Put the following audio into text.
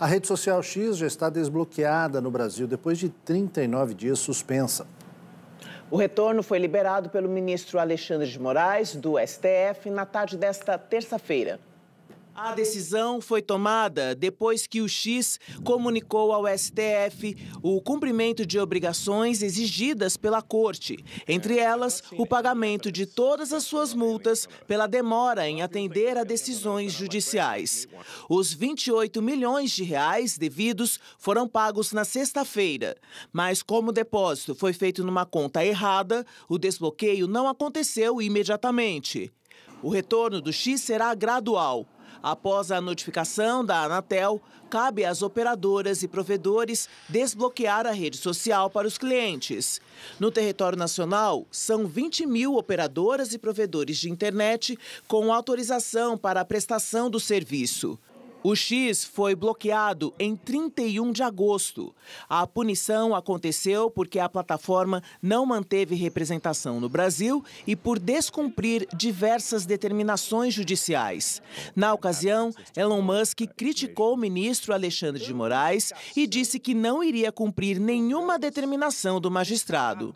A rede social X já está desbloqueada no Brasil depois de 39 dias suspensa. O retorno foi liberado pelo ministro Alexandre de Moraes, do STF, na tarde desta terça-feira. A decisão foi tomada depois que o X comunicou ao STF o cumprimento de obrigações exigidas pela Corte, entre elas o pagamento de todas as suas multas pela demora em atender a decisões judiciais. Os 28 milhões de reais devidos foram pagos na sexta-feira, mas como o depósito foi feito numa conta errada, o desbloqueio não aconteceu imediatamente. O retorno do X será gradual. Após a notificação da Anatel, cabe às operadoras e provedores desbloquear a rede social para os clientes. No território nacional, são 20 mil operadoras e provedores de internet com autorização para a prestação do serviço. O X foi bloqueado em 31 de agosto. A punição aconteceu porque a plataforma não manteve representação no Brasil e por descumprir diversas determinações judiciais. Na ocasião, Elon Musk criticou o ministro Alexandre de Moraes e disse que não iria cumprir nenhuma determinação do magistrado.